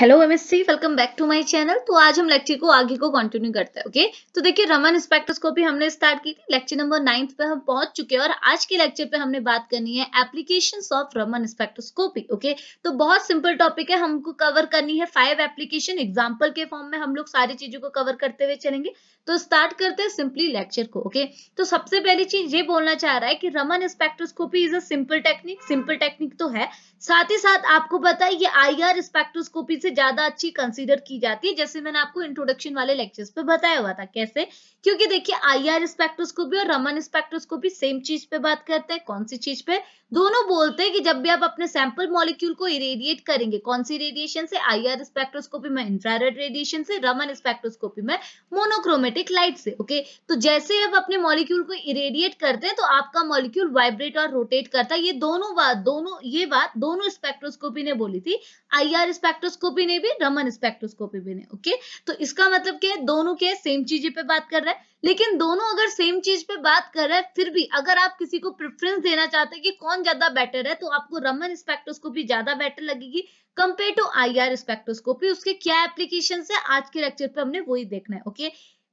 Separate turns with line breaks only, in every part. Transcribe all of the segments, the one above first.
Hello MSc welcome back to my channel तो आज हम लेक्चर को आगे को कंटिन्यू करते हैं ओके तो देखिए रमन स्पेक्ट्रोस्कोपी हमने स्टार्ट की थी लेक्चर नंबर नाइन्थ पे हम पहुंच चुके हैं और आज के लेक्चर पे हमने बात करनी है application of Raman spectroscopy okay तो बहुत सिंपल टॉपिक है हमको कवर करनी है फाइव एप्लीकेशन एग्जाम्पल के फॉर्म में हम लोग सारी चीजों को कवर करते हुए चलेंगे तो स्टार्ट करते हैं सिंपली लेक्चर को ओके तो सबसे पहली चीज ये बोलना चाह रहा है कि Raman spectroscopy is a simple technique simple technique तो है साथ ही साथ आपको पता है ये आई आर स्पेक्ट्रोस्कोपी से से ज्यादा अच्छी कंसीडर की जाती है जैसे मैंने आपको इंट्रोडक्शन वाले लेक्चर्स पे बताया हुआ था कैसे क्योंकि देखिए आई आर स्पेक्ट्रोस्कोपी और रमन स्पेक्ट्रोस्कोपी सेम चीज पे बात करते हैं कौन सी चीज पे दोनों बोलते हैं कि जब भी आप अपने सैंपल मॉलिक्यूल को इरेडिएट करेंगे कौन सी रेडिएशन से आई आर स्पेक्ट्रोस्कोपी में इंफ्रारेड रेडिएशन से रमन स्पेक्ट्रोस्कोपी में मोनोक्रोमेटिक लाइट से ओके तो जैसे आप अपने मॉलिक्यूल को इरेडिएट करते हैं तो आपका मॉलिक्यूल वाइब्रेट और रोटेट करता है ये दोनों बात दोनों ये बात दोनों स्पेक्ट्रोस्कोपी ने बोली थी आई आर स्पेक्ट्रोस्कोपी ने भी रमन स्पेक्ट्रोस्कोपी भी ने ओके तो इसका मतलब क्या है दोनों के सेम चीजें पे बात कर रहा है लेकिन दोनों अगर सेम चीज पे बात कर रहे हैं फिर भी अगर आप किसी को प्रेफरेंस देना चाहते हैं कि कौन ज्यादा बेटर है तो आपको रमन स्पेक्ट्रोस्कोपी ज्यादा बेटर लगेगी compare to I R spectroscopy उसके क्या एप्लीकेशन है आज के लेक्चर पे हमने वही देखना है ओके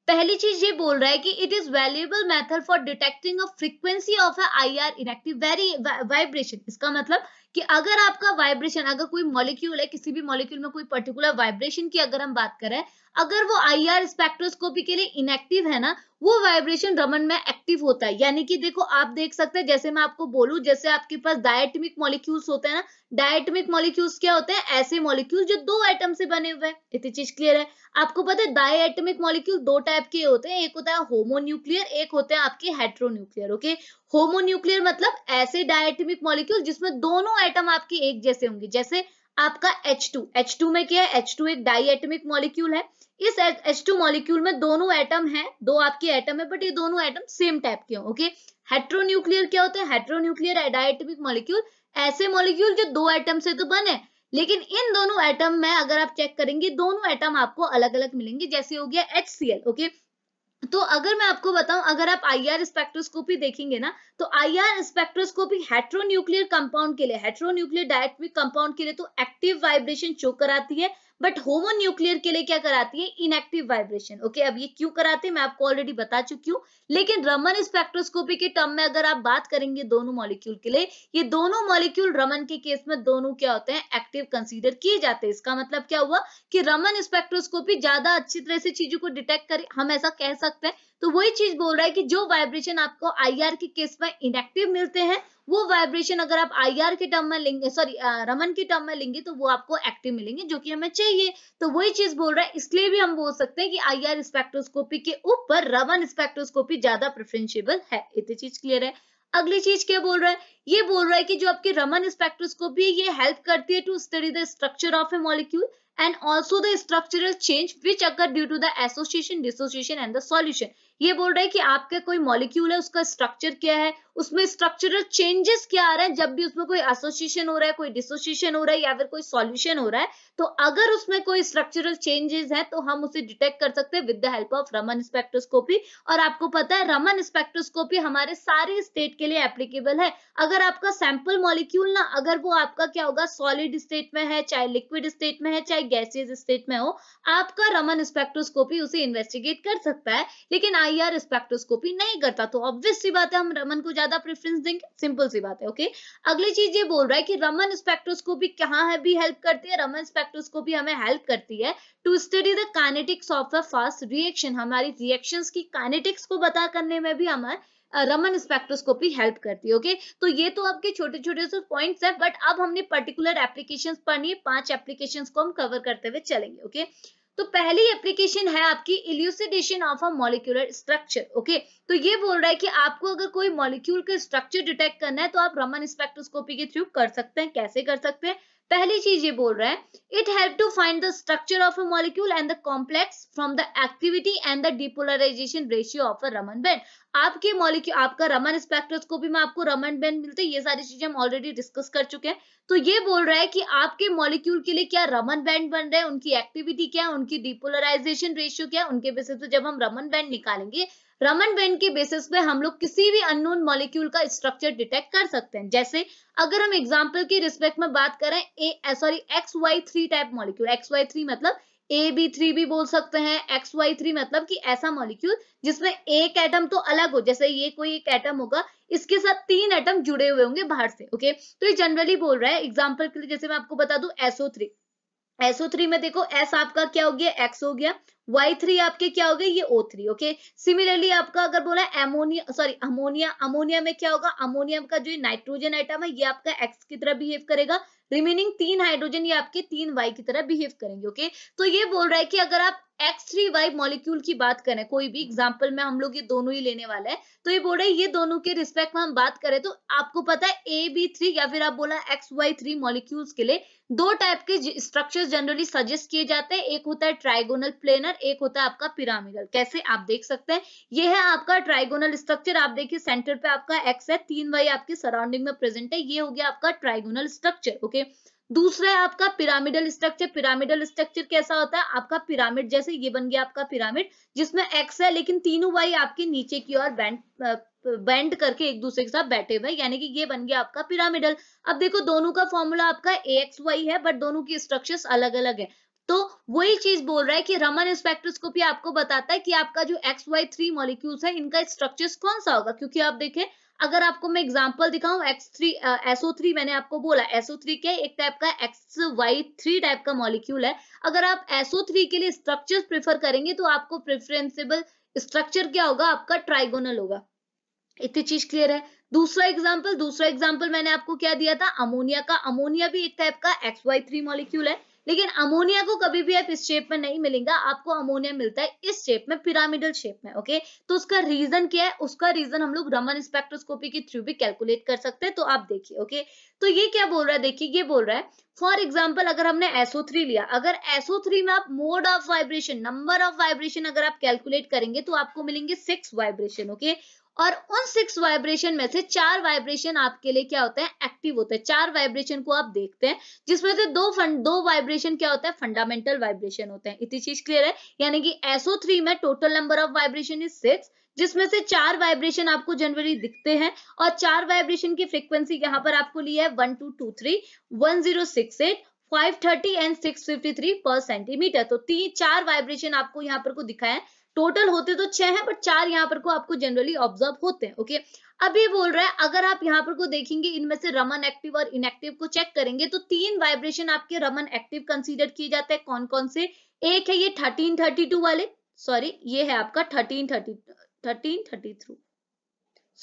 पहली चीज ये बोल रहा है कि it is valuable method for detecting a frequency of I R inactive very vibration इसका मतलब कि अगर आपका वाइब्रेशन अगर कोई मॉलिक्यूल है किसी भी मॉलिक्यूल में कोई पर्टिकुलर वाइब्रेशन की अगर हम बात करें अगर वो आईआर स्पेक्ट्रोस्कोपी के लिए इनएक्टिव है ना वो वाइब्रेशन रमन में एक्टिव होता है यानी कि देखो आप देख सकते हैं जैसे मैं आपको बोलूं जैसे आपके पास डायटमिक मॉलिक्यूल्स होते हैं ना डायटमिक मॉलिक्यूल्स क्या होते हैं ऐसे मॉलिक्यूल जो दो एटम से बने हुए हैं इतनी चीज क्लियर है आपको पता है डायटमिक मॉलिक्यूल दो टाइप के होते हैं एक होता है होमोन्यूक्लियर एक होते हैं आपके हेट्रोन्यूक्लियर ओके होमोन्यूक्लियर मतलब ऐसे डायटमिक मॉलिक्यूल जिसमें दोनों एटम आपके एक जैसे होंगे जैसे आपका H2 H2 में क्या है H2 एक डाइएटमिक मॉलिक्यूल है इस H2 मॉलिक्यूल में दोनों एटम हैं दो आपके एटम है बट ये दोनों एटम सेम टाइप के हैं ओके हेट्रोन्यूक्लियर क्या होता है हेट्रोन्यूक्लियर डाइएटमिक मॉलिक्यूल ऐसे मॉलिक्यूल जो दो एटम से तो बने लेकिन इन दोनों एटम में अगर आप चेक करेंगे दोनों एटम आपको अलग अलग मिलेंगे जैसे हो गया एच ओके okay? तो अगर मैं आपको बताऊं अगर आप आईआर स्पेक्ट्रोस्कोपी देखेंगे ना तो आईआर स्पेक्ट्रोस्कोपी हेट्रोन्यूक्लियर कंपाउंड के लिए हेट्रोन्यूक्लियर डायट्रिक कंपाउंड के लिए तो एक्टिव वाइब्रेशन शो कराती है बट होमो न्यूक्लियर के लिए क्या कराती है इनएक्टिव वाइब्रेशन ओके अब ये क्यों कराते हैं मैं आपको ऑलरेडी बता चुकी हूँ लेकिन रमन स्पेक्ट्रोस्कोपी के टर्म में अगर आप बात करेंगे दोनों मॉलिक्यूल के लिए ये दोनों मॉलिक्यूल रमन के केस में दोनों क्या होते हैं एक्टिव कंसिडर किए जाते हैं इसका मतलब क्या हुआ कि रमन स्पेक्ट्रोस्कोपी ज्यादा अच्छी तरह से चीजों को डिटेक्ट करे हम ऐसा कह सकते हैं तो वही चीज बोल रहा है कि जो वाइब्रेशन आपको आईआर के केस में इनएक्टिव मिलते हैं वो वाइब्रेशन अगर आप आईआर के टर्म में लेंगे सॉरी रमन के टर्म में लेंगे तो वो आपको एक्टिव मिलेंगे जो कि हमें चाहिए तो वही चीज बोल रहा है इसलिए भी हम बोल सकते हैं कि आईआर स्पेक्ट्रोस्कोपी के ऊपर रमन स्पेक्ट्रोस्कोपी ज्यादा प्रेफरेंशियबल है इतनी चीज क्लियर है अगली चीज क्या बोल रहा है ये बोल रहा है कि जो आपकी रमन स्पेक्ट्रोस्कोपी है ये हेल्प करती है to study the structure of a molecule and also the structural change which अगर due to the association dissociation and the solution ये बोल रहा है कि आपका कोई मॉलिक्यूल है उसका स्ट्रक्चर क्या है उसमें स्ट्रक्चरल चेंजेस क्या आ रहे हैं जब भी उसमें कोई एसोसिएशन हो रहा है कोई डिसोसिएशन हो रहा है या फिर कोई सॉल्यूशन हो रहा है तो अगर उसमें कोई स्ट्रक्चरल चेंजेस है तो हम उसे डिटेक्ट कर सकते हैं with the help of Raman spectroscopy और आपको पता है रमन स्पेक्ट्रोस्कोपी हमारे सारे स्टेट के लिए एप्लीकेबल है अगर आपका सैंपल मॉलिक्यूल ना अगर वो आपका क्या होगा सॉलिड स्टेट में है चाहे लिक्विड स्टेट में है चाहे गैसियस स्टेट में हो आपका रमन स्पेक्ट्रोस्कोपी उसे इन्वेस्टिगेट कर सकता है लेकिन आई स्पेक्ट्रोस्कोपी नहीं करता तो ऑब्वियसली बात है हम रमन को ज्यादा प्रेफरेंस देंगे सिंपल सी बात है ओके अगली चीज ये बोल रहा है कि रमन स्पेक्ट्रोस्कोपी कहाँ है भी हेल्प करती है रमन स्पेक्ट्रोस्कोपी हमें हेल्प करती है to study the kinetics of the fast reaction हमारी रिएक्शन की काइनेटिक्स को बता करने में भी हमारे रमन स्पेक्ट्रोस्कोपी हेल्प करती है ओके तो ये तो आपके छोटे छोटे से पॉइंट्स हैं बट अब हमने पर्टिकुलर एप्लीकेशंस पढ़नी है पांच एप्लीकेशंस को हम कवर करते हुए चलेंगे ओके okay? तो पहली एप्लीकेशन है आपकी elucidation of a molecular structure okay तो ये बोल रहा है कि आपको अगर कोई मॉलिक्यूल का स्ट्रक्चर डिटेक्ट करना है तो आप रमन स्पेक्ट्रोस्कोपी के थ्रू कर सकते हैं कैसे कर सकते हैं पहली चीज ये बोल रहा है it help to find the structure of a molecule and the complex from the activity and the depolarization ratio of a Raman band आपके मॉलिक्यूल आपका रमन स्पेक्ट्रोस्कोपी में आपको रमन बैंड मिलते हैं ये सारी चीजें हम ऑलरेडी डिस्कस कर चुके हैं तो ये बोल रहा है कि आपके मॉलिक्यूल के लिए क्या रमन बैंड बन रहे हैं उनकी एक्टिविटी क्या है उनकी डिपोलराइजेशन रेशियो क्या है उनके बेसिस पे जब हम रमन बैंड निकालेंगे रमन बैंड के बेसिस पे हम लोग किसी भी अननोन मॉलिक्यूल का स्ट्रक्चर डिटेक्ट कर सकते हैं जैसे अगर हम एग्जाम्पल के रिस्पेक्ट में बात करें A sorry X Y three type molecule X Y three मतलब ए बी थ्री भी बोल सकते हैं एक्स वाई थ्री मतलब कि ऐसा मॉलिक्यूल जिसमें एक एटम तो अलग हो जैसे ये कोई एक एटम होगा इसके साथ तीन एटम जुड़े हुए होंगे बाहर से ओके तो ये जनरली बोल रहा है एग्जाम्पल के लिए जैसे मैं आपको बता दू एसओ थ्री एसओ थ्री में देखो एस आपका क्या हो गया एक्स हो गया वाई थ्री आपके क्या हो गए ये ओ थ्री ओके सिमिलरली आपका अगर बोला एमोनिया सॉरी अमोनिया अमोनिया में क्या होगा अमोनियम का जो नाइट्रोजन आइटम है ये आपका एक्स की तरह बिहेव करेगा रिमेनिंग तीन हाइड्रोजन ये आपके तीन वाई की तरह बिहेव करेंगे ओके तो ये बोल रहा है कि अगर आप एक्स थ्री वाई मॉलिक्यूल की बात करें कोई भी एग्जाम्पल में हम लोग ये दोनों ही लेने वाले हैं तो ये बोल रहे ये दोनों के रिस्पेक्ट में हम बात करें तो आपको पता है ए बी थ्री या फिर आप बोला एक्स वाई थ्री मॉलिक्यूल्स के लिए दो टाइप के स्ट्रक्चर्स जनरली सजेस्ट किए जाते हैं एक होता है ट्राइगोनल प्लेनर एक होता है आपका पिरामिडल कैसे आप देख सकते हैं ये है आपका ट्राइगोनल स्ट्रक्चर आप देखिए सेंटर पे आपका एक्स है तीन वाई आपके सराउंडिंग में प्रेजेंट है ये हो गया आपका ट्राइगोनल स्ट्रक्चर ओके okay? दूसरा है आपका पिरामिडल स्ट्रक्चर पिरामिडल स्ट्रक्चर कैसा होता है आपका पिरामिड जैसे ये बन गया आपका पिरामिड जिसमें एक्स है लेकिन तीनों वाई आपके नीचे की ओर बैंड बैंड करके एक दूसरे के साथ बैठे हुए यानी कि ये बन गया आपका पिरामिडल अब देखो दोनों का फॉर्मूला आपका ए एक्स वाई है बट दोनों की स्ट्रक्चर अलग अलग है तो वही चीज बोल रहा है कि रमन स्पेक्ट्रोस्कोपी आपको बताता है कि आपका जो एक्स वाई थ्री मॉलिक्यूल्स है इनका स्ट्रक्चर कौन सा होगा क्योंकि आप देखें अगर आपको मैं एग्जांपल दिखाऊं एक्स थ्री एसओ थ्री मैंने आपको बोला एसओ थ्री क्या एक टाइप का एक्स वाई थ्री टाइप का मॉलिक्यूल है अगर आप एसओ थ्री के लिए स्ट्रक्चर प्रेफर करेंगे तो आपको प्रेफरेंसेबल स्ट्रक्चर क्या होगा आपका ट्राइगोनल होगा इतनी चीज क्लियर है दूसरा एग्जाम्पल दूसरा एग्जाम्पल मैंने आपको क्या दिया था अमोनिया का अमोनिया भी एक टाइप का एक्स वाई थ्री मॉलिक्यूल है लेकिन अमोनिया को कभी भी आप इस शेप में नहीं मिलेगा आपको अमोनिया मिलता है इस शेप में पिरामिडल शेप में ओके तो उसका रीजन क्या है उसका रीजन हम लोग रमन स्पेक्ट्रोस्कोपी के थ्रू भी कैलकुलेट कर सकते हैं तो आप देखिए ओके तो ये क्या बोल रहा है देखिए ये बोल रहा है फॉर एग्जाम्पल अगर हमने एसओ लिया अगर एसओ में आप mode of vibration number of vibration अगर आप कैलकुलेट करेंगे तो आपको मिलेंगे सिक्स वाइब्रेशन ओके और उन सिक्स वाइब्रेशन में से चार वाइब्रेशन आपके लिए क्या होते हैं एक्टिव होते हैं चार वाइब्रेशन को आप देखते हैं जिसमें से दो फंड दो वाइब्रेशन क्या होता है फंडामेंटल वाइब्रेशन होते हैं इतनी चीज क्लियर है यानी कि एसओ थ्री में total number of vibration is six जिसमें से चार वाइब्रेशन आपको जनवरी दिखते हैं और चार वाइब्रेशन की फ्रीक्वेंसी यहाँ पर आपको लिया है one two two three one zero six eight 530 and 653 पर सेंटीमीटर तो तीन चार वाइब्रेशन आपको यहाँ पर को दिखाया टोटल होते तो छह हैं बट चार यहाँ पर को आपको जनरली ऑब्जर्व होते हैं ओके अब ये बोल रहा है अगर आप यहाँ पर को देखेंगे इनमें से रमन एक्टिव और इनएक्टिव को चेक करेंगे तो तीन वाइब्रेशन आपके रमन एक्टिव कंसिडर किए जाते हैं कौन कौन से एक है ये थर्टीन थर्टी टू वाले सॉरी ये है आपका thirteen thirty thirteen thirty through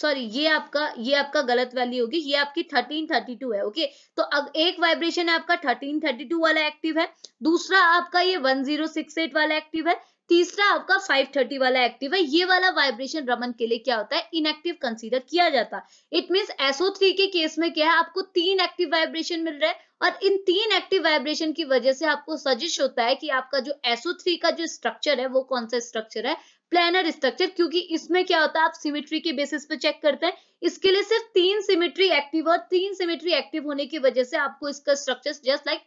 sorry ये आपका ये आपका गलत वैल्यू होगी ये आपकी थर्टीन थर्टी टू है ओके तो अब एक वाइब्रेशन आपका थर्टीन थर्टी टू वाला एक्टिव है दूसरा आपका ये वन जीरो सिक्स एट वाला एक्टिव है तीसरा आपका 530 वाला एक्टिव है ये वाला वाइब्रेशन रमन के लिए क्या होता है इनएक्टिव कंसीडर किया जाता है इट मीन एसओ के केस में क्या है आपको तीन एक्टिव वाइब्रेशन मिल रहा है और इन तीन एक्टिव वाइब्रेशन की वजह से आपको सजेस्ट होता है कि आपका जो एसओ थ्री का जो स्ट्रक्चर है वो कौन सा स्ट्रक्चर है प्लानर स्ट्रक्चर क्योंकि इसमें क्या होता है आप सिमेट्री के बेसिस पे चेक करते हैं इसके लिए सिर्फ तीन सिमेट्री एक्टिव और तीन सिमेट्री एक्टिव होने की वजह से आपको इसका स्ट्रक्चर जस्ट लाइक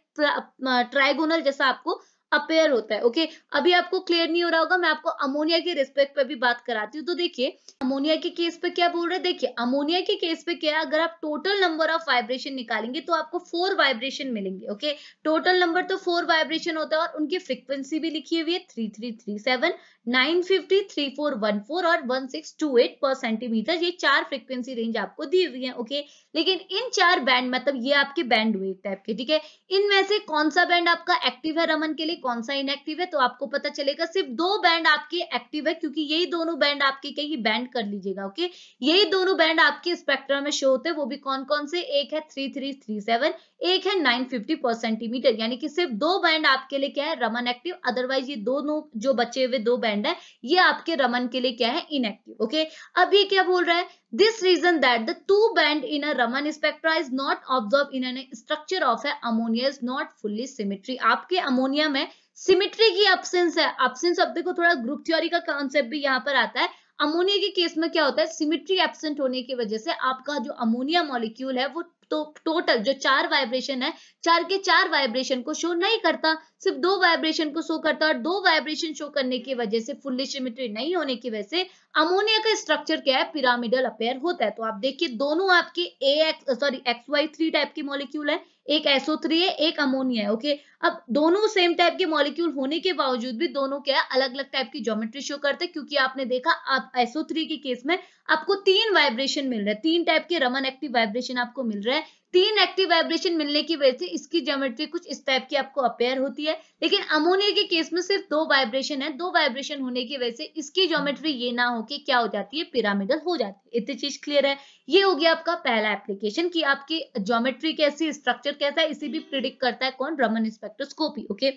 ट्राइगोनल जैसा आपको अपेयर होता है ओके अभी आपको क्लियर नहीं हो रहा होगा मैं आपको अमोनिया के रिस्पेक्ट पे भी बात कराती हूँ तो देखिए अमोनिया के केस पे क्या बोल रहे हैं देखिए अमोनिया के केस पे क्या अगर आप टोटल नंबर ऑफ वाइब्रेशन निकालेंगे तो आपको फोर वाइब्रेशन मिलेंगे ओके टोटल नंबर तो फोर वाइब्रेशन होता है और उनकी फ्रिक्वेंसी भी लिखी हुई है three three three seven nine fifty three four one four और वन सिक्स टू एट पर सेंटीमीटर ये चार फ्रिक्वेंसी रेंज आपको दी हुई है ओके लेकिन इन चार बैंड मतलब ये आपके बैंड हुए टाइप के ठीक है इनमें से कौन सा बैंड आपका एक्टिव है रमन के लिए कौन सा इनएक्टिव है तो आपको पता चलेगा सिर्फ दो बैंड आपके एक्टिव है क्योंकि यही दोनों बैंड आपके कहीं बैंड कर लीजिएगा ओके यही दोनों बैंड आपके स्पेक्ट्रम में शो होते हैं वो भी कौन कौन से एक है थ्री थ्री थ्री सेवन एक है नाइन फिफ्टी पर सेंटीमीटर यानी कि सिर्फ दो बैंड आपके लिए क्या है रमन एक्टिव अदरवाइज ये दोनों जो बचे हुए दो बैंड है ये आपके रमन के लिए क्या है इनएक्टिव ओके अब ये क्या बोल रहा है This reason that the two band in a Raman spectra is not observed in an structure of a ammonia is not fully symmetry. आपके ammonia में सिमिट्री की एब्सेंस है एब्सेंस अब देखो थोड़ा ग्रुप थ्योरी का कॉन्सेप्ट भी यहाँ पर आता है अमोनिया के केस में क्या होता है सिमिट्री एब्सेंट होने की वजह से आपका जो अमोनिया मॉलिक्यूल है वो तो टोटल जो चार वाइब्रेशन है चार के चार वाइब्रेशन को शो नहीं करता सिर्फ दो वाइब्रेशन को शो करता है और दो वाइब्रेशन शो करने की वजह से फुल्ली सिमेट्री नहीं होने की वजह से अमोनिया का स्ट्रक्चर क्या है पिरामिडल अपेयर होता है तो आप देखिए दोनों आपके A X sorry X Y three type के मॉलिक्यूल है एक एसओ थ्री है एक अमोनिया है ओके अब दोनों सेम टाइप के मॉलिक्यूल होने के बावजूद भी दोनों क्या है अलग अलग टाइप की ज्योमेट्री शो करते हैं क्योंकि आपने देखा आप एसओ थ्री के केस में आपको तीन वाइब्रेशन मिल रहा है तीन टाइप के रमन एक्टिव वाइब्रेशन आपको मिल रहा है तीन एक्टिव वाइब्रेशन मिलने की वजह से इसकी ज्योमेट्री कुछ इस टाइप की आपको अपेयर होती है लेकिन अमोनिया के केस में सिर्फ दो वाइब्रेशन है दो वाइब्रेशन होने की वजह से इसकी ज्योमेट्री ये ना कि क्या हो जाती है पिरामिडल हो जाती है इतनी चीज क्लियर है ये हो गया आपका पहला एप्लीकेशन की आपकी ज्योमेट्री कैसी स्ट्रक्चर कैसा है इसे भी प्रिडिक्ट करता है कौन रमन स्पेक्ट्रोस्कोपी ओके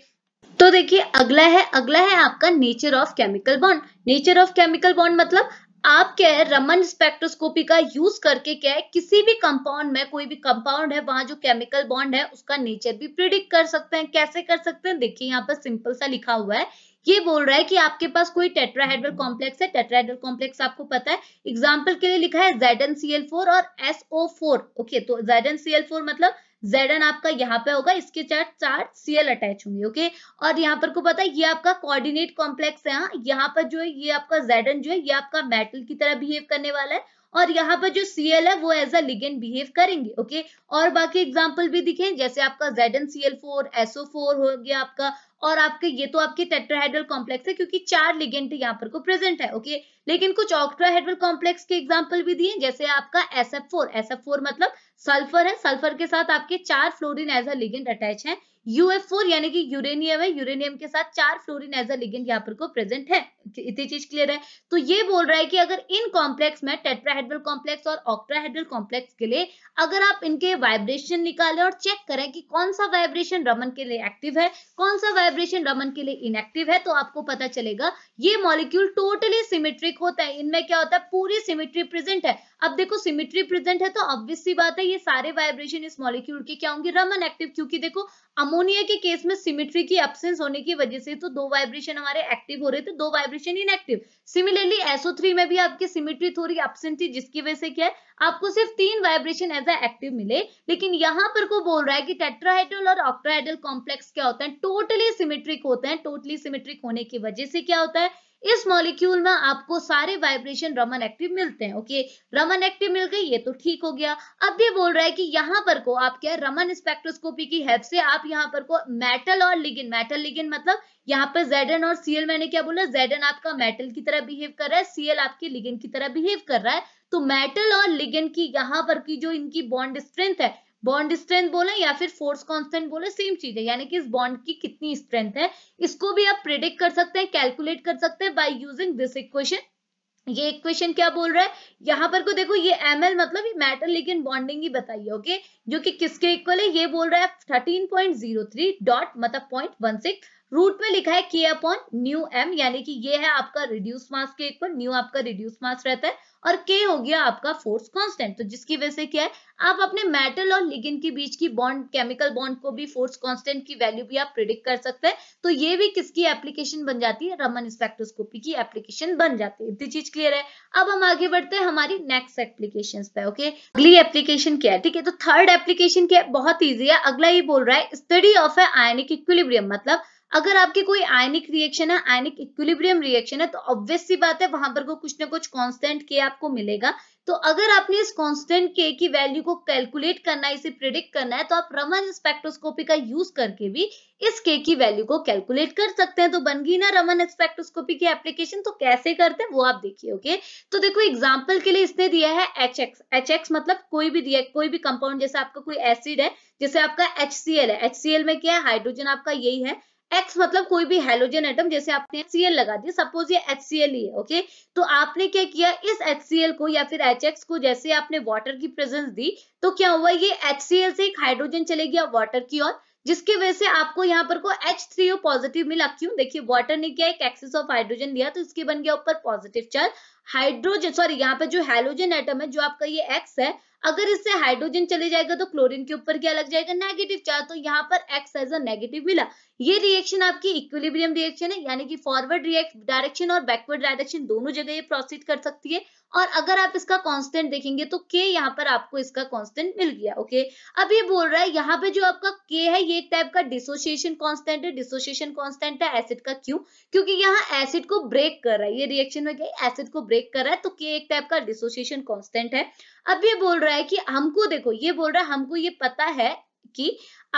तो देखिए अगला है अगला है आपका nature of chemical bond nature of chemical bond मतलब आप क्या है रमन स्पेक्ट्रोस्कोपी का यूज करके क्या है किसी भी कंपाउंड में कोई भी कंपाउंड है वहां जो केमिकल बॉन्ड है उसका नेचर भी प्रिडिक्ट कर सकते हैं कैसे कर सकते हैं देखिए यहाँ पर सिंपल सा लिखा हुआ है ये बोल रहा है कि आपके पास कोई टेट्राहेड्रल कॉम्प्लेक्स है टेट्राहेड्रल कॉम्प्लेक्स आपको पता है एग्जाम्पल के लिए लिखा है जेड और एसओ ओके तो जेड मतलब Zn आपका यहाँ पे होगा इसके चार चार सीएल अटैच होंगे ओके और यहाँ पर को पता है ये आपका कोऑर्डिनेट कॉम्प्लेक्स है हाँ? यहाँ पर जो है ये आपका Zn जो है ये आपका मेटल की तरह बिहेव करने वाला है और यहाँ पर जो Cl है वो एज अ लिगेंड बिहेव करेंगे ओके और बाकी एग्जाम्पल भी दिखे जैसे आपका Zn Cl4 SO4 हो गया आपका और आपके ये तो आपकी टेट्राहेड्रल कॉम्प्लेक्स है क्योंकि चार लिगेंट यहाँ पर को प्रेजेंट है ओके लेकिन कुछ ऑक्ट्राहेड्रल कॉम्प्लेक्स के एग्जाम्पल भी दिए जैसे आपका एफ फोर एफ फोर मतलब सल्फर है सल्फर के साथ आपके चार fluorine as a ligand attach है यूएफ फोर यानी कि यूरेनियम है यूरेनियम के साथ चार फ्लोरिन एज अ लिगेंड यहाँ पर को प्रेजेंट है इतनी चीज क्लियर है तो ये बोल रहा है कि अगर इन कॉम्प्लेक्स में टेट्राहेड्रल कॉम्प्लेक्स और ऑक्ट्राहेड्रल कॉम्प्लेक्स के लिए अगर आप इनके वाइब्रेशन निकालें और चेक करें कि कौन सा वाइब्रेशन रमन के लिए एक्टिव है कौन सा वाइब्रेशन रमन के लिए इनएक्टिव है तो आपको पता चलेगा ये मॉलिक्यूल टोटली सिमेट्रिक होता है इनमें क्या होता है पूरी सिमेट्री प्रेजेंट है अब देखो सिमेट्री प्रेजेंट है तो ऑब्वियस सी बात है ये सारे वाइब्रेशन इस मॉलिक्यूल के क्या होंगे रमन एक्टिव क्योंकि देखो अमो अमोनिया के केस में सिमिट्री की एब्सेंस होने की वजह से तो दो वाइब्रेशन हमारे एक्टिव हो रहे थे तो दो vibration inactive similarly SO three में भी आपकी सिमिट्री थोड़ी एब्सेंट थी जिसकी वजह से क्या है आपको सिर्फ तीन वाइब्रेशन एज एक्टिव मिले लेकिन यहाँ पर को बोल रहा है कि टेट्राहेडल और ऑक्ट्राहेडल कॉम्प्लेक्स क्या होता है टोटली सिमिट्रिक होते हैं टोटली सिमिट्रिक होने की वजह से क्या होता है इस मॉलिक्यूल में आपको सारे वाइब्रेशन रमन एक्टिव मिलते हैं ओके रमन एक्टिव मिल गई ये तो ठीक हो गया अब ये बोल रहा है कि यहाँ पर को आप क्या रमन स्पेक्ट्रोस्कोपी की हेल्प से आप यहाँ पर को मेटल और लिगिन मेटल लिगिन मतलब यहाँ पर जेडन और सीएल मैंने क्या बोला जेडन आपका मेटल की तरह बिहेव कर रहा है सीएल आपके लिगिन की तरह बिहेव कर रहा है तो मेटल और लिगिन की यहाँ पर की जो इनकी बॉन्ड स्ट्रेंथ है बॉन्ड स्ट्रेंथ बोले या फिर फोर्स कांस्टेंट बोले सेम चीज है यानी कि इस बॉन्ड की कितनी स्ट्रेंथ है इसको भी आप प्रिडिक्ट कर सकते हैं कैलकुलेट कर सकते हैं बाय यूजिंग दिस इक्वेशन ये इक्वेशन क्या बोल रहा है यहाँ पर को देखो ये एम एल मतलब ये मैटर लेकिन बॉन्डिंग ही बताइए ओके जो कि किसके इक्वल है ये बोल रहा है thirteen point zero three dot मतलब पॉइंट वन सिक्स रूट में लिखा है के अपॉन न्यू एम यानी कि ये है आपका रिड्यूस मास के इक्वल न्यू आपका रिड्यूस मास रहता है और के हो गया आपका फोर्स कांस्टेंट तो जिसकी वजह से क्या है आप अपने मेटल और लिगिन के बीच की बॉन्ड केमिकल बॉन्ड को भी फोर्स कांस्टेंट की वैल्यू भी आप प्रिडिक्ट कर सकते हैं तो ये भी किसकी एप्लीकेशन बन जाती है रमन स्पेक्ट्रोस्कोपी की एप्लीकेशन बन जाती है इतनी चीज क्लियर है अब हम आगे बढ़ते हैं हमारी नेक्स्ट एप्लीकेशन पे ओके अगली एप्लीकेशन क्या है ठीक है तो थर्ड एप्लीकेशन क्या है बहुत ईजी है अगला ये बोल रहा है study of a ionic equilibrium मतलब अगर आपके कोई आयनिक रिएक्शन है आयनिक इक्विलिब्रियम रिएक्शन है तो ऑब्वियस सी बात है वहां पर को कुछ ना कुछ कांस्टेंट के आपको मिलेगा तो अगर आपने इस कांस्टेंट के की वैल्यू को कैलकुलेट करना है इसे प्रिडिक्ट करना है तो आप रमन स्पेक्ट्रोस्कोपी का यूज करके भी इस के की वैल्यू को कैलकुलेट कर सकते हैं तो बन गई ना रमन स्पेक्ट्रोस्कोपी की एप्लीकेशन तो कैसे करते हैं वो आप देखिए ओके तो देखो एग्जाम्पल के लिए इसने दिया है एच एक्स एच एक्स मतलब कोई भी दिया कोई भी कंपाउंड जैसे आपका कोई एसिड है जैसे आपका एच सी एल है एच सी एल में क्या है हाइड्रोजन आपका यही है एक्स मतलब कोई भी हेलोजन एटम जैसे आपने सीएल लगा दिया सपोज ये एच ही है ओके तो आपने क्या किया इस एच को या फिर एच को जैसे आपने वाटर की प्रेजेंस दी तो क्या हुआ ये एच से एक हाइड्रोजन चले गया वाटर की ओर जिसकी वजह से आपको यहाँ पर को एच थ्री पॉजिटिव मिला क्यों देखिए वाटर ने क्या एक एक्सेस ऑफ हाइड्रोजन दिया तो इसके बन गया ऊपर पॉजिटिव चार्ज हाइड्रोजन सॉरी यहाँ पर जो हाइड्रोजन एटम है जो आपका ये एक्स है अगर इससे हाइड्रोजन चले जाएगा तो क्लोरीन के ऊपर क्या लग जाएगा नेगेटिव चार्ज तो यहाँ पर एक्स एज नेगेटिव मिला ये रिएक्शन आपकी इक्विलिब्रियम रिएक्शन है यानी कि फॉरवर्ड डायरेक्शन और बैकवर्ड डायरेक्शन दोनों जगह ये प्रोसीड कर सकती है और अगर आप इसका कांस्टेंट देखेंगे तो के यहाँ पर आपको इसका कांस्टेंट मिल गया ओके अब ये बोल रहा है यहाँ पे जो आपका के है ये एक टाइप का डिसोसिएशन कांस्टेंट है डिसोसिएशन कांस्टेंट है एसिड का क्यों क्योंकि यहाँ एसिड को ब्रेक कर रहा है ये रिएक्शन में क्या एसिड को ब्रेक कर रहा है तो के एक टाइप का डिसोसिएशन कॉन्स्टेंट है अब ये बोल रहा है रहा है कि हमको देखो ये बोल रहा है हमको ये पता है कि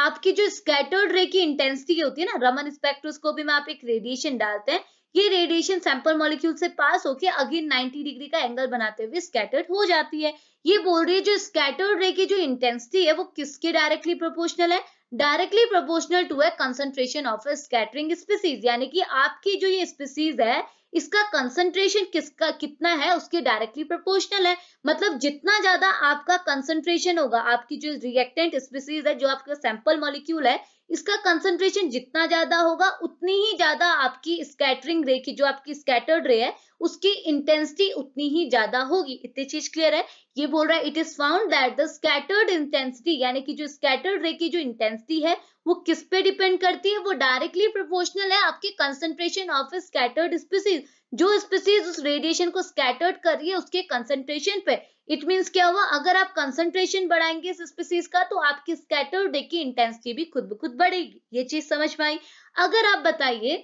आपकी जो स्कैटर्ड रे की इंटेंसिटी होती है ना रमन स्पेक्ट्रोस्कोपी में आप एक रेडिएशन डालते हैं ये रेडिएशन सैंपल मॉलिक्यूल से पास होके अगेन 90 डिग्री का एंगल बनाते हुए स्कैटर्ड हो जाती है ये बोल रही है जो स्कैटर्ड रे की जो इंटेंसिटी है वो किसके डायरेक्टली प्रोपोर्शनल है डायरेक्टली प्रोपोर्शनल टू है कंसेंट्रेशन ऑफ स्कैटरिंग स्पीसीज यानी कि आपकी जो ये स्पीसीज है इसका कंसंट्रेशन किसका कितना है उसके डायरेक्टली प्रोपोर्शनल है मतलब जितना ज्यादा आपका कंसंट्रेशन होगा आपकी जो रिएक्टेंट स्पीसीज है जो आपका सैंपल मॉलिक्यूल है इसका कंसंट्रेशन जितना ज्यादा होगा उतनी ही ज्यादा आपकी स्कैटरिंग रे की जो आपकी स्कैटर्ड रे है उसकी इंटेंसिटी उतनी ही ज्यादा होगी इतनी चीज क्लियर है ये बोल रहा है it is found that the scattered intensity यानी कि जो स्कैटर्ड रे की जो इंटेंसिटी है वो किस पे डिपेंड करती है वो डायरेक्टली प्रोपोर्शनल है आपके कंसंट्रेशन ऑफ स्कैटर्ड स्पीसीज जो स्पीसीज उस रेडिएशन को स्कैटर्ड कर रही है उसके कंसेंट्रेशन पे इट मीन क्या हुआ अगर आप कंसेंट्रेशन बढ़ाएंगे इस स्पीसीज का तो आपकी स्कैटर्ड की इंटेंसिटी भी खुद ब खुद बढ़ेगी ये चीज समझ में आई अगर आप बताइए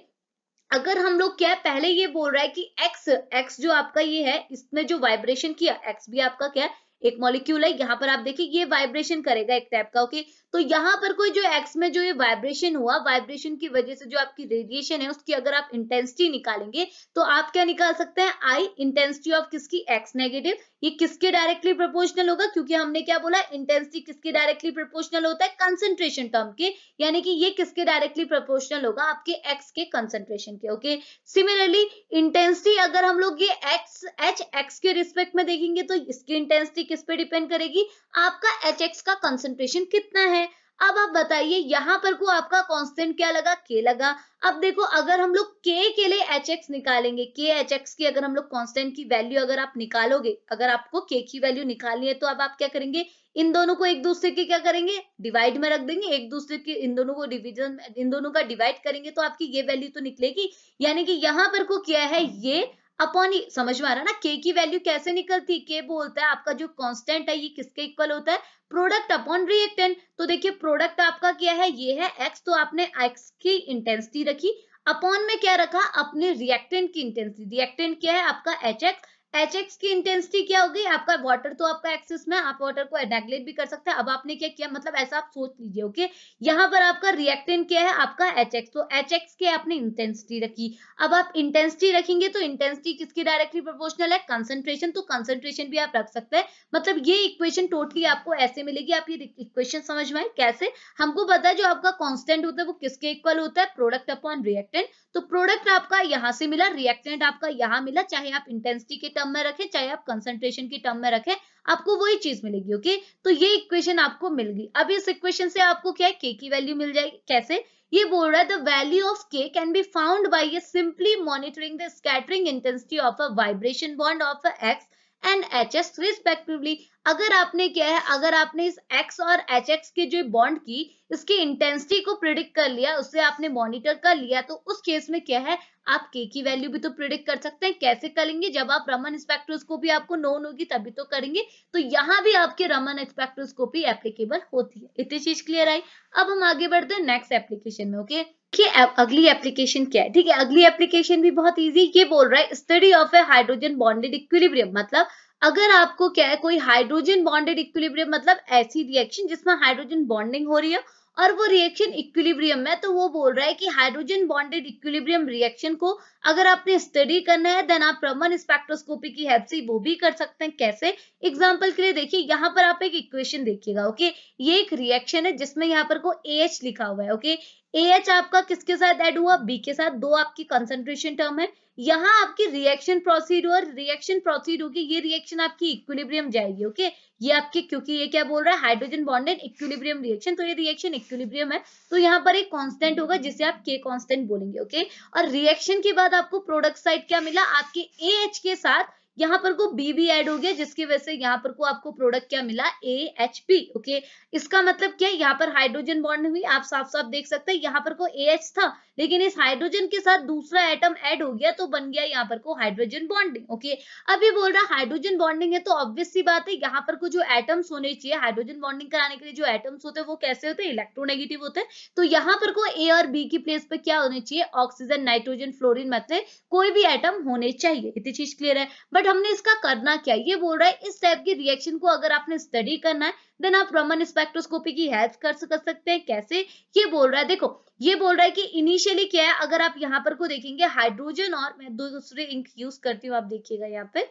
अगर हम लोग क्या है पहले ये बोल रहा है कि एक्स एक्स जो आपका ये है इसने जो वाइब्रेशन किया एक्स भी आपका क्या है एक मॉलिक्यूल है यहाँ पर आप देखिए ये वाइब्रेशन करेगा एक टाइप का ओके तो यहाँ पर कोई जो एक्स में जो ये वाइब्रेशन हुआ वाइब्रेशन की वजह से जो आपकी रेडिएशन है उसकी अगर आप इंटेंसिटी निकालेंगे तो आप क्या निकाल सकते हैं आई इंटेंसिटी ऑफ किसकी एक्स नेगेटिव ये किसके डायरेक्टली प्रोपोर्शनल होगा क्योंकि हमने क्या बोला इंटेंसिटी किसके डायरेक्टली प्रोपोर्शनल होता है कंसेंट्रेशन टर्म के यानी कि ये किसके डायरेक्टली प्रोपोर्शनल होगा आपके एक्स के कंसेंट्रेशन के ओके सिमिलरली इंटेंसिटी अगर हम लोग ये एक्स एच एक्स के रिस्पेक्ट में देखेंगे तो इसकी इंटेंसिटी किस पे डिपेंड करेगी आपका एच का कंसेंट्रेशन कितना है अब आप बताइए यहाँ पर को आपका कांस्टेंट क्या लगा के लगा अब देखो अगर हम लोग के के लिए एच एक्स निकालेंगे के एच एक्स की अगर हम लोग कांस्टेंट की वैल्यू अगर आप निकालोगे अगर आपको के की वैल्यू निकालनी है तो अब आप क्या करेंगे इन दोनों को एक दूसरे के क्या करेंगे डिवाइड में रख देंगे एक दूसरे के इन दोनों को डिविजन इन दोनों का डिवाइड करेंगे तो आपकी ये वैल्यू तो निकलेगी यानी कि यहाँ पर को क्या है ये अपॉन ई समझ में आ रहा ना के की वैल्यू कैसे निकलती है के बोलता है आपका जो कांस्टेंट है ये किसके इक्वल होता है प्रोडक्ट अपॉन रिएक्टेंट तो देखिए प्रोडक्ट आपका क्या है ये है एक्स तो आपने एक्स की इंटेंसिटी रखी अपॉन में क्या रखा अपने रिएक्टेंट की इंटेंसिटी रिएक्टेंट क्या है आपका एच एक्स एच एक्स की इंटेंसिटी क्या होगी आपका वाटर तो आपका एक्सिस में आप वाटर को नेग्लेक्ट भी कर सकते हैं अब आपने क्या किया मतलब ऐसा आप सोच लीजिए ओके यहाँ पर आपका रिएक्टेंट क्या है आपका एच एक्स तो एच एक्स के आपने इंटेंसिटी रखी अब आप इंटेंसिटी रखेंगे तो इंटेंसिटी किसकी डायरेक्टली प्रोपोर्शनल है कंसेंट्रेशन तो कंसेंट्रेशन भी आप रख सकते हैं मतलब ये इक्वेशन टोटली आपको ऐसे मिलेगी आप ये इक्वेशन समझ में कैसे हमको पता है जो आपका कॉन्स्टेंट होता है वो किसके इक्वल होता है प्रोडक्ट अपॉन रिएक्टेंट तो प्रोडक्ट आपका यहाँ से मिला रिएक्टेंट आपका यहाँ मिला चाहे आप इंटेंसिटी के टर्म में रखें चाहे आप कंसंट्रेशन की टर्म में रखें आपको वही चीज मिलेगी ओके तो ये इक्वेशन आपको मिल गई अब इस इक्वेशन से आपको क्या है के की वैल्यू मिल जाएगी कैसे ये बोल रहा है the value of K can be found by a simply monitoring the scattering intensity of a vibration bond of X and H X respectively अगर आपने क्या है अगर आपने इस एक्स और एच एक्स के जो बॉन्ड की इसकी इंटेंसिटी को प्रिडिक्ट कर लिया उसे आपने मॉनिटर कर लिया तो उस केस में क्या है आप के की वैल्यू भी तो प्रिडिक्ट कर सकते हैं कैसे करेंगे जब आप रमन स्पेक्ट्रोस्कोपी आपको नोन होगी तभी तो करेंगे तो यहाँ भी आपके रमन स्पेक्ट्रोस्कोपी एप्लीकेबल होती है इतनी चीज क्लियर आई अब हम आगे बढ़ते हैं नेक्स्ट एप्लीकेशन में ओके okay? कि अगली एप्लीकेशन क्या है ठीक है अगली एप्लीकेशन भी बहुत इजी ये बोल रहा है study of a hydrogen bonded equilibrium मतलब अगर आपको क्या है कोई हाइड्रोजन बॉन्डेड इक्विलिब्रियम मतलब ऐसी रिएक्शन जिसमें हाइड्रोजन बॉन्डिंग हो रही है और वो रिएक्शन इक्विलिब्रियम में तो वो बोल रहा है कि हाइड्रोजन बॉन्डेड इक्विलिब्रियम रिएक्शन को अगर आपने स्टडी करना है देन आप रमन स्पेक्ट्रोस्कोपी की हेल्प से वो भी कर सकते हैं कैसे एग्जाम्पल के लिए देखिए यहाँ पर आप एक इक्वेशन देखिएगा ओके ये एक रिएक्शन है जिसमें यहाँ पर को ए लिखा हुआ है ओके एच आपका किसके साथ एड हुआ बी के साथ दो आपकी कंसेंट्रेशन टर्म है यहाँ आपकी रिएक्शन प्रोसीड और रिएक्शन प्रोसीड होगी ये रिएक्शन आपकी इक्विलिब्रियम जाएगी ओके okay? ये आपके क्योंकि ये क्या बोल रहा है हाइड्रोजन बॉन्डेड इक्विलिब्रियम रिएक्शन तो ये रिएक्शन इक्विलिब्रियम है तो यहाँ पर एक कॉन्स्टेंट होगा जिसे आप के कॉन्स्टेंट बोलेंगे ओके और रिएक्शन के बाद आपको प्रोडक्ट साइड क्या मिला आपके ए एच के साथ यहाँ पर को बी भी एड हो गया जिसकी वजह से यहाँ पर को आपको प्रोडक्ट क्या मिला ए एच पी ओके इसका मतलब क्या है यहाँ पर हाइड्रोजन बॉन्ड हुई आप साफ साफ देख सकते हैं यहाँ पर को ए एच था लेकिन इस हाइड्रोजन के साथ दूसरा एटम ऐड हो गया तो बन गया यहाँ पर को हाइड्रोजन बॉन्डिंग ओके अब ये बोल रहा है हाइड्रोजन बॉन्डिंग है तो ऑब्वियस सी बात है यहाँ पर को जो एटम्स होने चाहिए हाइड्रोजन बॉन्डिंग कराने के लिए जो एटम्स होते हैं वो कैसे होते हैं इलेक्ट्रोनेगेटिव होते हैं तो यहाँ पर को ए और बी की प्लेस पे क्या होने चाहिए ऑक्सीजन नाइट्रोजन फ्लोरिन मतलब कोई भी एटम होने चाहिए इतनी चीज क्लियर है बट हमने इसका करना क्या ये बोल रहा है इस टाइप की रिएक्शन को अगर आपने स्टडी करना है देन आप रमन स्पेक्ट्रोस्कोपी की हेल्प कर सकते हैं कैसे ये बोल रहा है देखो ये बोल रहा है कि इनिशियली क्या है अगर आप यहाँ पर को देखेंगे हाइड्रोजन और मैं दूसरे इंक यूज करती हूँ आप देखिएगा यहाँ पे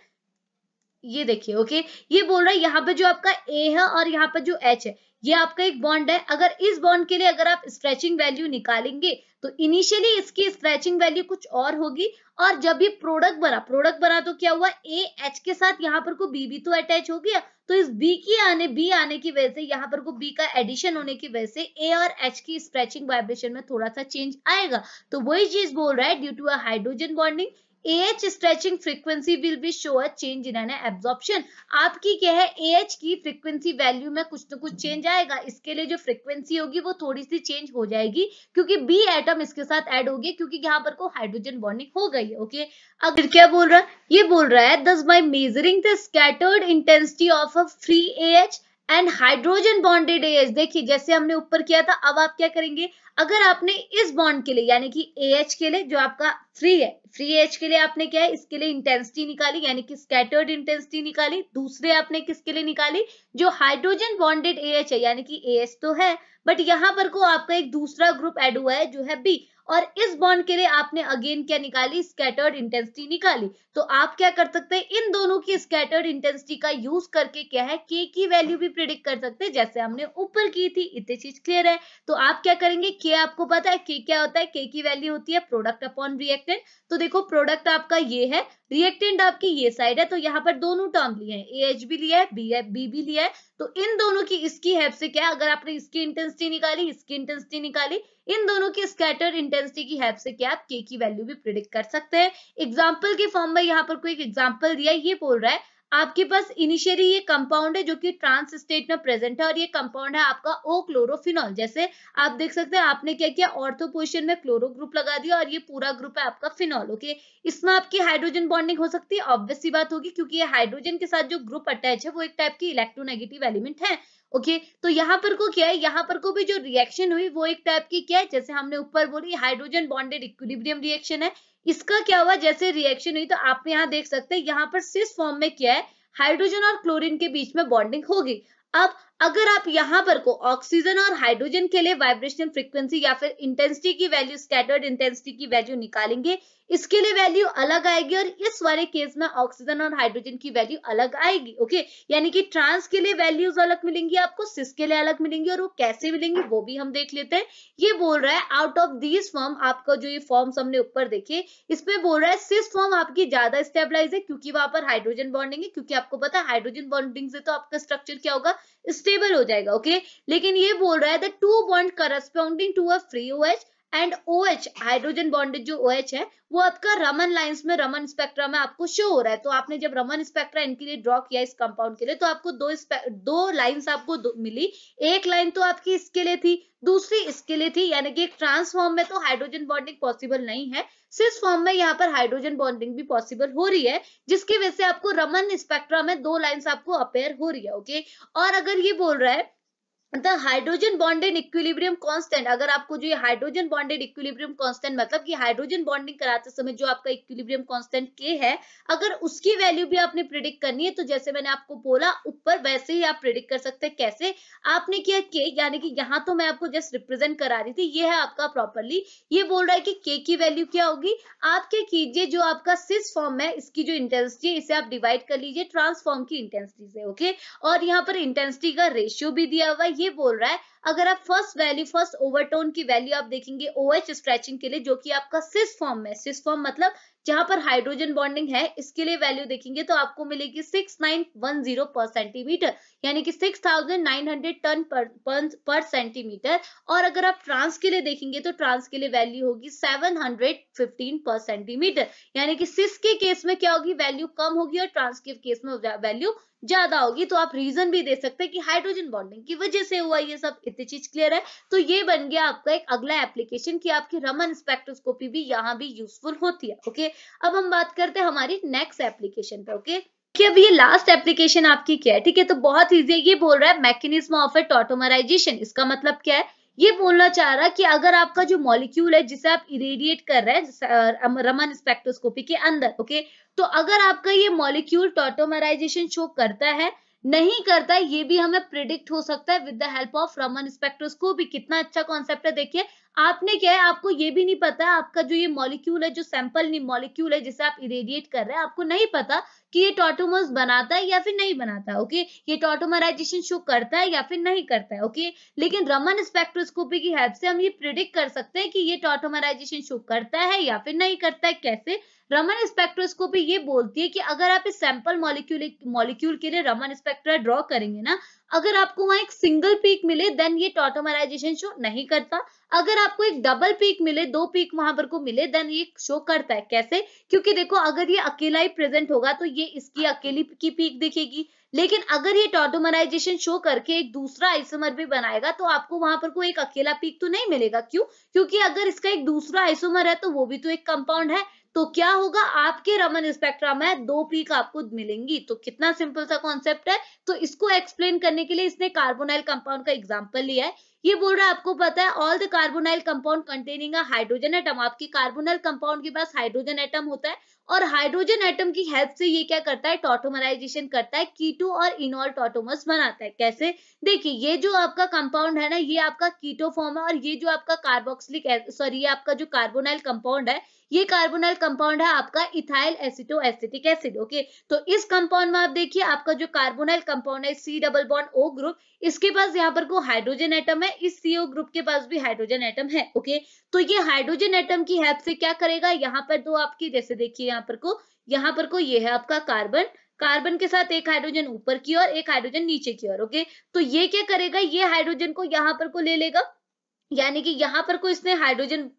ये देखिए ओके ये बोल रहा है यहाँ पे जो आपका ए है और यहाँ पर जो एच है ये आपका एक बॉन्ड है अगर इस बॉन्ड के लिए अगर आप स्ट्रेचिंग वैल्यू निकालेंगे तो इनिशियली इसकी स्ट्रेचिंग वैल्यू कुछ और होगी और जब ये प्रोडक्ट बना प्रोडक्ट बना तो क्या हुआ ए एच के साथ यहाँ पर को बी भी तो अटैच हो गया तो इस बी की आने बी आने की वजह से यहाँ पर को बी का एडिशन होने की वजह से ए और एच की स्ट्रेचिंग वाइब्रेशन में थोड़ा सा चेंज आएगा तो वही चीज बोल रहा है due to a hydrogen bonding H stretching frequency will be show a change in an absorption आपकी क्या है एच की फ्रीक्वेंसी वैल्यू में कुछ ना कुछ चेंज आएगा इसके लिए जो फ्रीक्वेंसी होगी वो थोड़ी सी चेंज हो जाएगी क्योंकि बी एटम इसके साथ ऐड होगी क्योंकि यहाँ पर को हाइड्रोजन बॉन्डिंग हो गई है ओके अगर क्या बोल रहा है ये बोल रहा है thus by measuring the scattered intensity of a free H and hydrogen bonded H देखिए जैसे हमने ऊपर किया था अब आप क्या करेंगे अगर आपने इस बॉन्ड के लिए यानी कि ए एच के लिए जो आपका फ्री है फ्री एच के लिए आपने क्या है इसके लिए इंटेंसिटी निकाली यानी कि स्कैटर्ड इंटेंसिटी निकाली दूसरे आपने किसके लिए निकाली जो हाइड्रोजन बॉन्डेड ए एच है यानी कि ए एच तो है बट यहाँ पर को आपका एक दूसरा ग्रुप एड हुआ है जो है बी और इस बॉन्ड के लिए आपने अगेन क्या निकाली स्कैटर्ड इंटेंसिटी निकाली तो आप क्या कर सकते हैं इन दोनों की स्कैटर्ड इंटेंसिटी का यूज करके क्या है के की वैल्यू भी प्रिडिक्ट कर सकते हैं जैसे हमने ऊपर की थी इतनी चीज क्लियर है तो आप क्या करेंगे के आपको पता है के क्या होता है के की वैल्यू होती है प्रोडक्ट अपॉन रिएक्ट रिएक्टेंट तो देखो प्रोडक्ट आपका ये है रिएक्टेंट आपकी ये साइड है तो यहाँ पर दोनों टर्म लिए हैं ए एच भी लिया है बी एफ बी भी लिया है तो इन दोनों की इसकी हेल्प से क्या अगर आपने इसकी इंटेंसिटी निकाली इसकी इंटेंसिटी निकाली इन दोनों की स्कैटर इंटेंसिटी की हेल्प से क्या आप के की वैल्यू भी प्रिडिक्ट कर सकते हैं एग्जाम्पल के फॉर्म में यहाँ पर कोई एग्जाम्पल दिया ये बोल रहा है आपके पास इनिशियली ये कंपाउंड है जो कि ट्रांस स्टेट में प्रेजेंट है और ये कंपाउंड है आपका ओ क्लोरोफिनॉल जैसे आप देख सकते हैं आपने क्या किया ऑर्थो पोजिशन में क्लोरो ग्रुप लगा दिया और ये पूरा ग्रुप है आपका फिनॉल ओके इसमें आपकी हाइड्रोजन बॉन्डिंग हो सकती है ऑब्वियस सी बात होगी क्योंकि ये हाइड्रोजन के साथ जो ग्रुप अटैच है वो एक टाइप की इलेक्ट्रोनेगेटिव एलिमेंट है ओके okay, तो यहाँ पर को क्या है यहाँ पर को भी जो रिएक्शन हुई वो एक टाइप की क्या है जैसे हमने ऊपर बोली हाइड्रोजन बॉन्डेड इक्विलिब्रियम रिएक्शन है इसका क्या हुआ जैसे रिएक्शन हुई तो आप यहाँ देख सकते हैं यहाँ पर सिस फॉर्म में क्या है हाइड्रोजन और क्लोरीन के बीच में बॉन्डिंग होगी अब अगर आप यहाँ पर को ऑक्सीजन और हाइड्रोजन के लिए वाइब्रेशन फ्रीक्वेंसी या फिर इंटेंसिटी की वैल्यू स्कैटर्ड इंटेंसिटी की वैल्यू निकालेंगे इसके लिए वैल्यू अलग आएगी और इस वाले केस में ऑक्सीजन और हाइड्रोजन की वैल्यू अलग आएगी ओके यानी कि ट्रांस के लिए वैल्यूज अलग मिलेंगी आपको सिस के लिए अलग मिलेंगी और वो कैसे मिलेंगी वो भी हम देख लेते हैं ये बोल रहा है आउट ऑफ दीज फॉर्म आपका जो ये फॉर्म हमने ऊपर देखे इसमें बोल रहा है सिस फॉर्म आपकी ज्यादा स्टेबलाइज है क्योंकि वहां पर हाइड्रोजन बॉन्डिंग है क्योंकि आपको पता है हाइड्रोजन बॉन्डिंग से तो आपका स्ट्रक्चर क्या होगा स्टेबल हो जाएगा ओके okay? लेकिन ये बोल रहा है the two bond corresponding to a free OH and O H hydrogen bonded जो ओ है वो आपका रमन लाइंस में रमन स्पेक्ट्रा में आपको शो हो रहा है तो आपने जब रमन स्पेक्ट्रा इनके लिए ड्रॉ किया इस कंपाउंड के लिए तो आपको दो दो लाइंस आपको दो मिली एक लाइन तो आपकी इसके लिए थी दूसरी इसके लिए थी यानी कि एक ट्रांसफॉर्म में तो हाइड्रोजन बॉन्डिंग पॉसिबल नहीं है सिस फॉर्म में यहाँ पर हाइड्रोजन बॉन्डिंग भी पॉसिबल हो रही है जिसकी वजह से आपको रमन स्पेक्ट्रा में दो लाइन्स आपको अपेयर हो रही है ओके और अगर ये बोल रहा है the hydrogen bonded equilibrium constant अगर आपको जो ये हाइड्रोजन बॉन्डेड इक्विलिब्रियम कांस्टेंट मतलब कि हाइड्रोजन बॉन्डिंग कराते समय जो आपका इक्विलिब्रियम कांस्टेंट के है अगर उसकी वैल्यू भी आपने प्रिडिक्ट करनी है तो जैसे मैंने आपको बोला ऊपर वैसे ही आप प्रिडिक्ट कर सकते हैं कैसे आपने किया के यानी कि यहाँ तो मैं आपको जस्ट रिप्रेजेंट करा रही थी ये है आपका प्रॉपरली ये बोल रहा है की के की वैल्यू क्या होगी आप क्या कीजिए जो आपका सिस फॉर्म है इसकी जो इंटेंसिटी है इसे आप डिवाइड कर लीजिए ट्रांसफॉर्म की इंटेंसिटी से ओके और यहाँ पर इंटेंसिटी का रेशियो भी दिया हुआ ये बोल रहा है अगर आप फर्स्ट वैल्यू फर्स्ट ओवरटोन की वैल्यू आप देखेंगे ओ एच स्ट्रेचिंग के लिए जो कि आपका सिस फॉर्म में सिस फॉर्म मतलब जहां पर हाइड्रोजन बॉन्डिंग है इसके लिए वैल्यू देखेंगे तो आपको मिलेगी सिक्स नाइन वन जीरो पर सेंटीमीटर यानी कि six thousand nine hundred ten पर पर सेंटीमीटर और अगर आप ट्रांस के लिए देखेंगे तो ट्रांस के लिए वैल्यू होगी सेवन हंड्रेड फिफ्टीन पर सेंटीमीटर यानी कि सिस के केस में क्या होगी वैल्यू कम होगी और ट्रांस के केस में वैल्यू ज्यादा होगी तो आप रीजन भी दे सकते हैं कि हाइड्रोजन बॉन्डिंग की वजह से हुआ ये सब इतनी चीज क्लियर है तो ये बन गया आपका एक अगला एप्लीकेशन की आपकी रमन स्पेक्ट्रोस्कोपी भी यहाँ भी यूजफुल होती है ओके अब हम बात करते हैं हमारी नेक्स्ट एप्लीकेशन पे ओके कि अब ये लास्ट एप्लीकेशन आपकी क्या है ठीक है तो बहुत इजी है ये बोल रहा है मैकेनिज्म ऑफ ए टोटोमराइजेशन इसका मतलब क्या है ये बोलना चाह रहा कि अगर आपका जो मॉलिक्यूल है जिसे आप इरेडिएट कर रहे हैं रमन स्पेक्ट्रोस्कोपी के अंदर ओके तो अगर आपका ये मॉलिक्यूल टॉटोमराइजेशन शो करता है नहीं करता ये भी हमें प्रिडिक्ट हो सकता है with the help of Raman spectroscopy कितना अच्छा कॉन्सेप्ट है देखिए आपने क्या है आपको ये भी नहीं पता आपका जो ये मॉलिक्यूल है जो सैंपल नहीं मॉलिक्यूल है जिसे आप इरेडिएट कर रहे हैं आपको नहीं पता कि ये टोटोमर्स बनाता है या फिर नहीं बनाता है ओके ये टोटोमराइजेशन शो करता है या फिर नहीं करता है ओके लेकिन रमन स्पेक्ट्रोस्कोपी की हेल्प से हम ये प्रिडिक्ट कर सकते हैं कि ये टोटोमराइजेशन शो करता है या फिर नहीं करता है कैसे रमन स्पेक्ट्रोस्कोपी ये बोलती है कि अगर आप इस सैंपल मॉलिक्यूल मॉलिक्यूल के लिए रमन स्पेक्ट्रा ड्रॉ करेंगे ना अगर आपको वहां एक सिंगल पीक मिले देन ये टोटोमराइजेशन शो नहीं करता अगर आपको एक डबल पीक मिले दो पीक वहां पर को मिले देन ये शो करता है कैसे क्योंकि देखो अगर ये अकेला ही प्रेजेंट होगा तो ये इसकी अकेली की पीक दिखेगी लेकिन अगर ये टॉटोमराइजेशन शो करके एक दूसरा आइसोमर भी बनाएगा तो आपको वहां पर कोई एक अकेला पीक तो नहीं मिलेगा क्यों क्योंकि अगर इसका एक दूसरा आइसोमर है तो वो भी तो एक कंपाउंड है तो क्या होगा आपके रमन स्पेक्ट्रा में दो पीक आपको मिलेंगी तो कितना सिंपल सा कॉन्सेप्ट है तो इसको एक्सप्लेन करने के लिए इसने कार्बोनाइल कंपाउंड का एग्जाम्पल लिया है ये बोल रहा है आपको पता है all the carbonyl compound containing hydrogen atom आपकी कार्बोनाइल कंपाउंड के पास हाइड्रोजन एटम होता है और हाइड्रोजन एटम की हेल्प से ये क्या करता है टोटोमराइजेशन करता है कीटो और इनोल टोटोमस बनाता है कैसे देखिए ये जो आपका कंपाउंड है ना ये आपका कीटो फॉर्म है और ये जो आपका कार्बोक्सिलिक सॉरी ये आपका जो कार्बोनाइल कंपाउंड है ये कार्बोनाइल कंपाउंड है आपका ethyl aceto acetic acid okay तो इस कंपाउंड में आप देखिए आपका जो कार्बोनाइल कंपाउंड है C double bond O group इसके पास यहाँ पर को हाइड्रोजन एटम है इस सीओ ग्रुप के पास भी हाइड्रोजन एटम है ओके तो ये हाइड्रोजन एटम की हेल्प से क्या करेगा यहाँ पर दो आपकी जैसे देखिए यहाँ पर को यहाँ पर को ये है आपका कार्बन कार्बन के साथ एक हाइड्रोजन ऊपर की ओर एक हाइड्रोजन नीचे की ओर ओके तो ये क्या करेगा ये हाइड्रोजन को यहाँ पर को ले लेगा यानी कि यहाँ पर को इसने हाइड्रोजन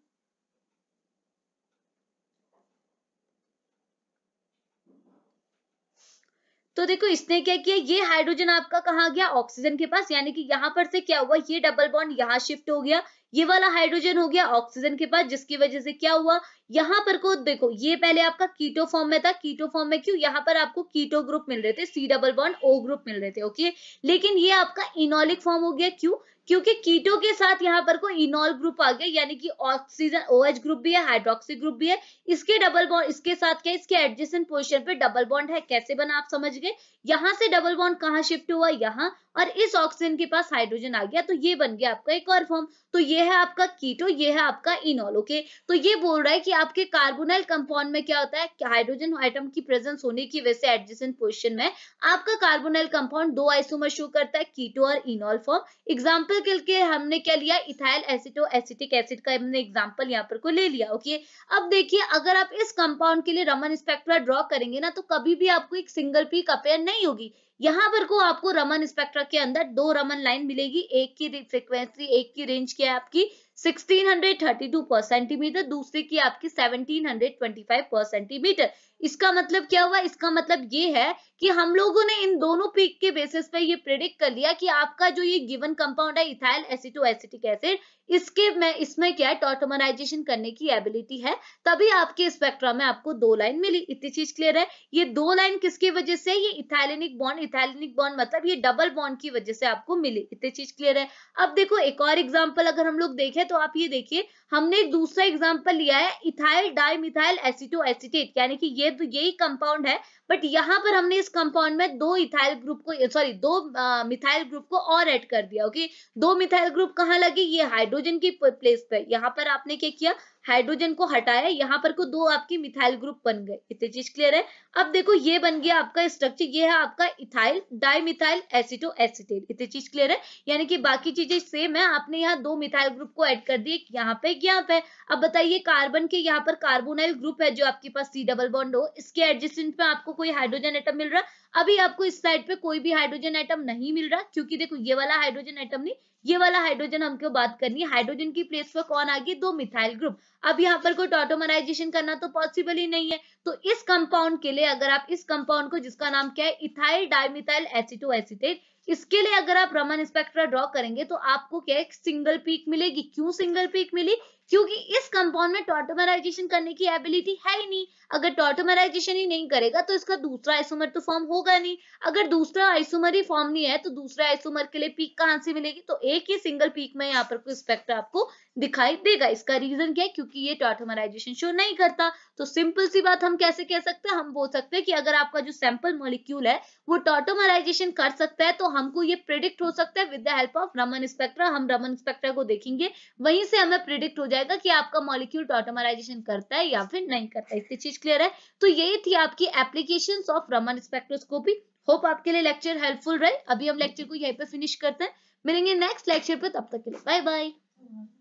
तो देखो इसने क्या किया ये हाइड्रोजन आपका कहा गया ऑक्सीजन के पास यानी कि यहाँ पर से क्या हुआ ये डबल बॉन्ड यहाँ शिफ्ट हो गया ये वाला हाइड्रोजन हो गया ऑक्सीजन के पास जिसकी वजह से क्या हुआ यहाँ पर को देखो ये पहले आपका कीटो फॉर्म में था कीटो फॉर्म में क्यों यहाँ पर आपको कीटो ग्रुप मिल रहे थे C double bond O group मिल रहे थे ओके लेकिन ये आपका इनोलिक फॉर्म हो गया क्यों क्योंकि कीटो के साथ यहाँ पर को इनोल ग्रुप आ गया यानी कि ऑक्सीजन ओ एच ग्रुप भी है हाइड्रोक्सी ग्रुप भी है इसके डबल बॉन्ड इसके साथ क्या इसके एडजेसेंट पोजिशन पे डबल बॉन्ड है कैसे बना आप समझ गए यहाँ से डबल बॉन्ड कहाँ शिफ्ट हुआ यहाँ और इस ऑक्सीजन के पास हाइड्रोजन आ गया तो ये बन गया आपका एक और फॉर्म तो ये है आपका कीटो ये है आपका इनोल ओके तो ये बोल रहा है कि आपके कार्बोनाइल कंपाउंड में क्या होता है कि हाइड्रोजन आइटम की प्रेजेंस होने की वजह से एडजेसेंट पोजिशन में आपका कार्बोनाइल कंपाउंड दो आइसोमर शो करता है कीटो और इनोल फॉर्म एग्जाम्पल के लिए हमने क्या लिया इथाइल एसिटो एसिटिक एसिड का हमने एग्जाम्पल यहाँ पर को ले लिया ओके अब देखिए अगर आप इस कंपाउंड के लिए रमन स्पेक्ट्रा ड्रॉ करेंगे ना तो कभी भी आपको एक सिंगल पीक अपेयर नहीं होगी यहाँ पर को आपको रमन स्पेक्ट्रा के अंदर दो रमन लाइन मिलेगी एक की फ्रिक्वेंसी एक की रेंज क्या है आपकी 1632 पर सेंटीमीटर दूसरे की आपकी 1725 पर सेंटीमीटर इसका मतलब क्या हुआ इसका मतलब ये है कि हम लोगों ने इन दोनों पीक के बेसिस पे ये प्रिडिक्ट कर लिया कि आपका जो ये गिवन कंपाउंड है इथाइल एसिटो एसिटिक एसिड इसके में इसमें क्या है टॉटोमराइजेशन करने की एबिलिटी है तभी आपके स्पेक्ट्रा में आपको दो लाइन मिली इतनी चीज क्लियर है ये दो लाइन किसकी वजह से ये इथाइलिनिक बॉन्ड इथाइलिनिक बॉन्ड मतलब ये डबल बॉन्ड की वजह से आपको मिली इतनी चीज क्लियर है अब देखो एक और एग्जाम्पल अगर हम लोग देखें तो आप ये देखिए हमने एक दूसरा एग्जाम्पल लिया है इथाइल डाइमिथाइल एसिटो एसिटेट यानी कि ये तो यही कंपाउंड है बट यहाँ पर हमने इस कंपाउंड में दो इथाइल ग्रुप को सॉरी दो मिथाइल ग्रुप को और ऐड कर दिया ओके दो मिथाइल ग्रुप कहाँ लगे ये हाइड्रोजन की प्लेस पे यहाँ पर आपने क्या किया हाइड्रोजन को हटाया यहाँ पर को दो आपकी मिथाइल ग्रुप बन गए इतनी चीज क्लियर है अब देखो ये बन गया आपका स्ट्रक्चर ये है आपका इथाइल डाइमिथाइल एसिटो एसिटेट इतनी चीज क्लियर है यानी कि बाकी चीजें सेम है आपने यहाँ दो मिथाइल ग्रुप को एड कर दिए यहाँ पे यहाँ पे अब बताइए कार्बन के यहाँ पर कार्बोनाइल ग्रुप है जो आपके पास सी डबल बॉन्ड हो इसके एडजस्टेंट में आपको कोई हाइड्रोजन एटम मिल रहा है अभी आपको इस साइड पे कोई भी हाइड्रोजन आइटम नहीं मिल रहा क्योंकि देखो ये वाला हाइड्रोजन आइटम नहीं ये वाला हाइड्रोजन हम क्यों बात करनी है हाइड्रोजन की प्लेस पर कौन आ गई दो मिथाइल ग्रुप अब यहाँ पर कोई टॉटोमराइजेशन करना तो पॉसिबल ही नहीं है तो इस कंपाउंड के लिए अगर आप इस कंपाउंड को जिसका नाम क्या है इथाइल डायमिथाइल एसिटो एसिटेट इसके लिए अगर आप रमन स्पेक्ट्रा ड्रॉ करेंगे तो आपको क्या एक सिंगल पीक मिलेगी क्यों सिंगल पीक मिली क्योंकि इस कंपाउंड में टोटोमराइजेशन करने की एबिलिटी है ही नहीं अगर टोटोमराइजेशन ही नहीं करेगा तो इसका दूसरा आइसोमर तो फॉर्म होगा नहीं अगर दूसरा आइसोमर ही फॉर्म नहीं है तो दूसरा आइसोमर के लिए पीक कहां से मिलेगी तो एक ही सिंगल पीक में यहाँ पर स्पेक्ट्रा आपको दिखाई देगा इसका रीजन क्या है क्योंकि ये टोटोमराइजेशन शो नहीं करता तो सिंपल सी बात हम कैसे कह सकते हैं हम बोल सकते हैं कि अगर आपका जो सैंपल मॉलिक्यूल है वो टोटोमराइजेशन कर सकता है तो हमको ये प्रिडिक्ट हो सकता है with the help of Raman spectra हम रमन स्पेक्ट्रा को देखेंगे वहीं से हमें प्रिडिक्ट हो जाए जाएगा कि आपका मॉलिक्यूल टॉटोमराइजेशन करता है या फिर नहीं करता इतनी चीज क्लियर है तो यही थी आपकी application of Raman spectroscopy hope आपके लिए लेक्चर हेल्पफुल रहे अभी हम लेक्चर को यहीं पे फिनिश करते हैं मिलेंगे नेक्स्ट लेक्चर पे तब तक के लिए बाय बाय